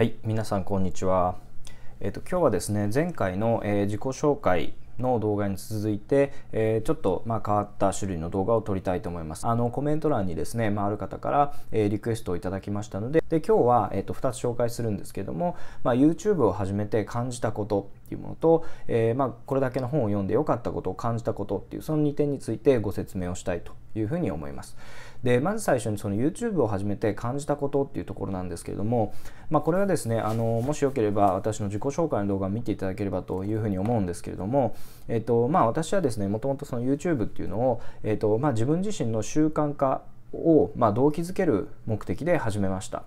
はい、皆さんこんにちは。えっ、ー、と今日はですね、前回の、えー、自己紹介の動画に続いて、えー、ちょっとまあ変わった種類の動画を撮りたいと思います。あのコメント欄にですね、まあ、ある方から、えー、リクエストをいただきましたので、で今日はえっ、と2つ紹介するんですけども、まあ、YouTube を始めて感じたことっていうものと、えまあこれだけの本を読んで良かったことを感じたことっていうその2点についてご説明をしたいというふうに思います。でまず最初にその YouTube を始めて感じたことっていうところなんですけれども、まあ、これはですねあのもしよければ私の自己紹介の動画を見ていただければというふうに思うんですけれども、えっとまあ、私はですねもともとその YouTube っていうのを、えっとまあ、自分自身の習慣化を、ま動機づける目的で始めました。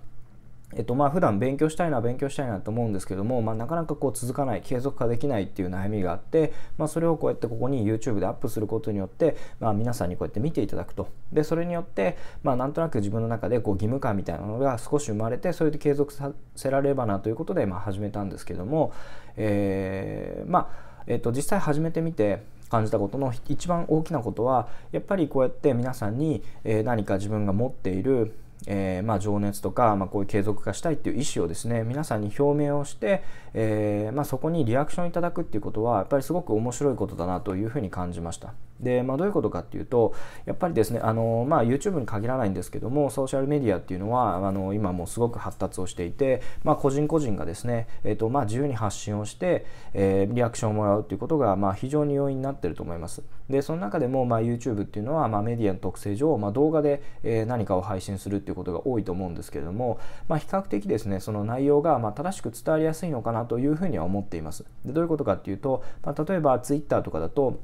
えっとまあ普段勉強したいな勉強したいなと思うんですけども、まあ、なかなかこう続かない継続化できないっていう悩みがあって、まあ、それをこうやってここに YouTube でアップすることによって、まあ、皆さんにこうやって見ていただくとでそれによって、まあ、なんとなく自分の中でこう義務感みたいなのが少し生まれてそれで継続させられればなということで、まあ、始めたんですけども、えー、まあ、えっと、実際始めてみて感じたことの一番大きなことはやっぱりこうやって皆さんに何か自分が持っているえー、まあ、情熱とか、まあ、こういう継続化したいっていう意思をですね皆さんに表明をして、えー、まあ、そこにリアクションいただくっていうことはやっぱりすごく面白いことだなというふうに感じました。で、まあ、どういうことかっていうとやっぱりですねあの、まあ、YouTube に限らないんですけどもソーシャルメディアっていうのはあの今もうすごく発達をしていて、まあ、個人個人がですね、えーとまあ、自由に発信をして、えー、リアクションをもらうっていうことが、まあ、非常に要因になってると思います。でその中でもまあ YouTube っていうのはまあメディアの特性上、まあ、動画でえ何かを配信するっていうことが多いと思うんですけれども、まあ、比較的ですねその内容がまあ正しく伝わりやすいのかなというふうには思っていますでどういうことかっていうと、まあ、例えば Twitter とかだと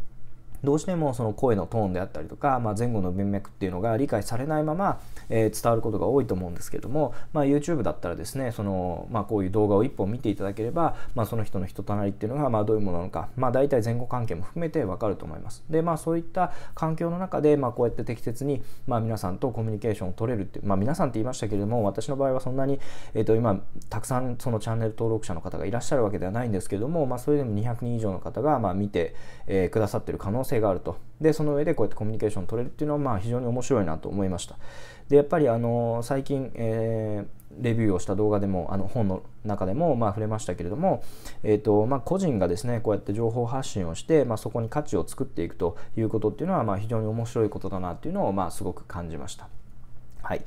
どうしてもその声のトーンであったりとか、まあ、前後の文脈っていうのが理解されないまま、えー、伝わることが多いと思うんですけども、まあ、YouTube だったらですねその、まあ、こういう動画を一本見ていただければ、まあ、その人の人となりっていうのが、まあ、どういうものなのか、まあ、大体前後関係も含めて分かると思います。でまあそういった環境の中で、まあ、こうやって適切に、まあ、皆さんとコミュニケーションを取れるっていう、まあ、皆さんって言いましたけれども私の場合はそんなに、えー、と今たくさんそのチャンネル登録者の方がいらっしゃるわけではないんですけども、まあ、それでも200人以上の方が、まあ、見て、えー、くださってる可能性性があると。で、その上でこうやってコミュニケーション取れるっていうのは、まあ、非常に面白いなと思いました。で、やっぱり、あの、最近、えー、レビューをした動画でも、あの、本の中でも、まあ、触れましたけれども、えっ、ー、と、まあ、個人がですね、こうやって情報発信をして、まあ、そこに価値を作っていくということっていうのは、まあ、非常に面白いことだなっていうのを、まあ、すごく感じました。はい。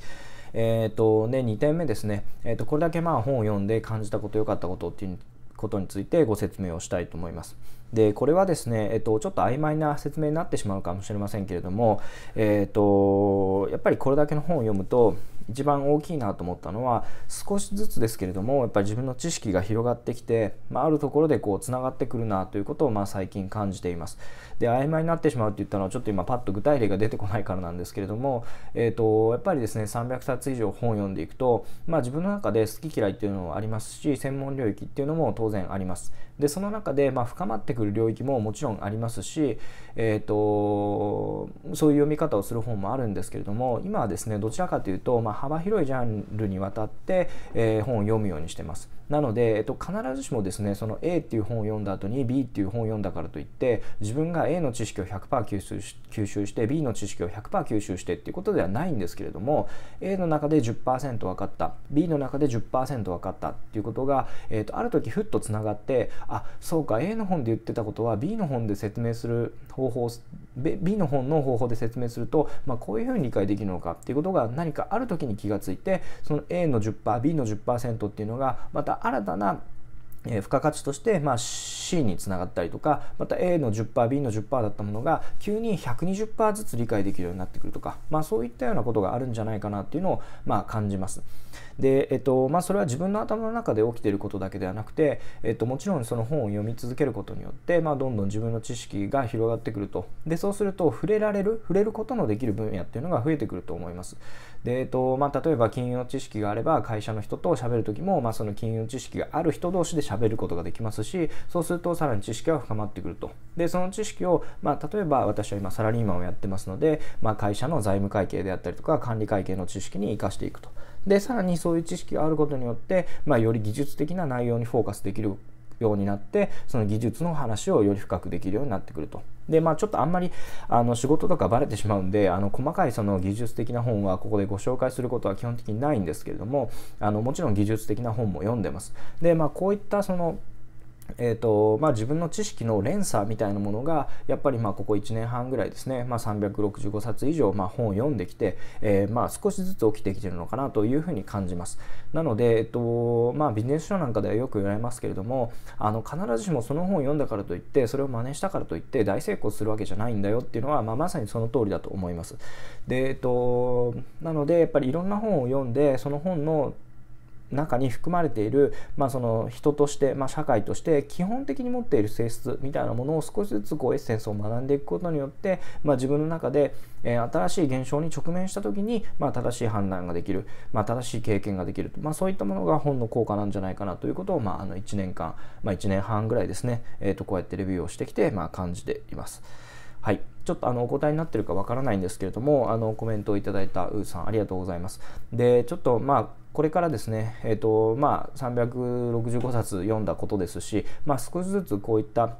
えーと、ね、で2点目ですね、えーと、とこれだけまあ本を読んで感じたこと良かったことっていうことについてご説明をしたいと思います。でこれはですね、えっと、ちょっと曖昧な説明になってしまうかもしれませんけれども、えっと、やっぱりこれだけの本を読むと一番大きいなと思ったのは少しずつですけれどもやっぱり自分の知識が広がってきて、まああ、るところでこうつながってくるなということをまあ最近感じています。で曖昧になってしまうって言ったのはちょっと今パッと具体例が出てこないからなんですけれども、えーと、やっぱりですね300冊以上本を読んでいくと、まあ、自分の中で好き嫌いっていうのもありますし専門領域っていうのも当然あります。でその中で、まあ、深まってくる領域ももちろんありますし、えーと、そういう読み方をする本もあるんですけれども今はですねどちらかというと、まあ、幅広いジャンルにわたって、えー、本を読むようにしてます。なので、えっと、必ずしもですねその A っていう本を読んだ後に B っていう本を読んだからといって自分が A の知識を100%吸収し吸収して B の知識を100%吸収してっていうことではないんですけれども A の中で10%分かった B の中で10%分かったっていうことが、えっと、ある時ふっとつながってあそうか A の本で言ってたことは B の本で説明する方法 B の本の方法で説明すると、まあ、こういうふうに理解できるのかっていうことが何かある時に気がついてその A の 10%B の10%っていうのがまた新たな付加価値としてまあ C につながったりとかまた A の 10%B の10%だったものが急に120%ずつ理解できるようになってくるとか、まあ、そういったようなことがあるんじゃないかなっていうのを、まあ、感じます。で、えっとまあ、それは自分の頭の中で起きていることだけではなくて、えっと、もちろんその本を読み続けることによって、まあ、どんどん自分の知識が広がってくるとでそうすると触れられる触れることのできる分野っていうのが増えてくると思います。で、えっとまあ、例えば金融の知識があれば会社の人と喋る時も、まあ、その金融知識がある人同士で喋ることができますしそうすするとさらに知識が深まってくると。で、その知識を、まあ、例えば私は今サラリーマンをやってますので、まあ、会社の財務会計であったりとか管理会計の知識に生かしていくと。で、さらにそういう知識があることによって、まあ、より技術的な内容にフォーカスできるようになってその技術の話をより深くできるようになってくると。でまあ、ちょっとあんまりあの仕事とかバレてしまうんであの細かいその技術的な本はここでご紹介することは基本的にないんですけれどもあのもちろん技術的な本も読んでます。でまあこういったそのえーとまあ、自分の知識の連鎖みたいなものがやっぱりまあここ1年半ぐらいですね、まあ、365冊以上まあ本を読んできて、えー、まあ少しずつ起きてきてるのかなというふうに感じます。なので、えっとまあ、ビジネス書なんかではよく言われますけれどもあの必ずしもその本を読んだからといってそれを真似したからといって大成功するわけじゃないんだよっていうのは、まあ、まさにその通りだと思います。でえっと、なのでやっぱりいろんな本を読んでその本の中に含まれている、まあ、その人として、まあ、社会として基本的に持っている性質みたいなものを少しずつこうエッセンスを学んでいくことによって、まあ、自分の中で、えー、新しい現象に直面した時に、まあ、正しい判断ができる、まあ、正しい経験ができる、まあ、そういったものが本の効果なんじゃないかなということを、まあ、あの1年間、まあ、1年半ぐらいですね、えー、とこうやってレビューをしてきて、まあ、感じています。はい、ちょっとあのお答えになってるかわからないんですけれどもあのコメントをいただいたウーさんありがとうございます。でちょっとまあこれからですね、えーとまあ、365冊読んだことですし、まあ、少しずつこういった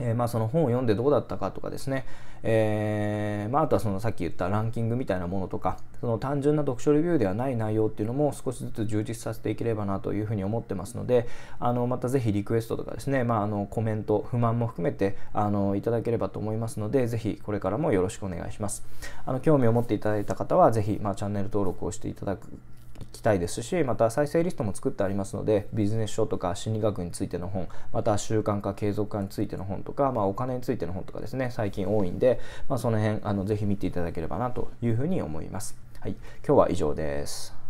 えー、まあその本を読んでどうだったかとかですね、えー、まああとはそのさっき言ったランキングみたいなものとかその単純な読書レビューではない内容っていうのも少しずつ充実させていければなというふうに思ってますのであのまた是非リクエストとかですね、まあ、あのコメント不満も含めてあのいただければと思いますので是非これからもよろしくお願いしますあの興味を持っていただいた方は是非、まあ、チャンネル登録をしていただくきたいですしまた再生リストも作ってありますのでビジネス書とか心理学についての本また習慣化継続化についての本とか、まあ、お金についての本とかですね最近多いんで、まあ、その辺あのぜひ見ていただければなというふうに思います。はい、今日は以上です。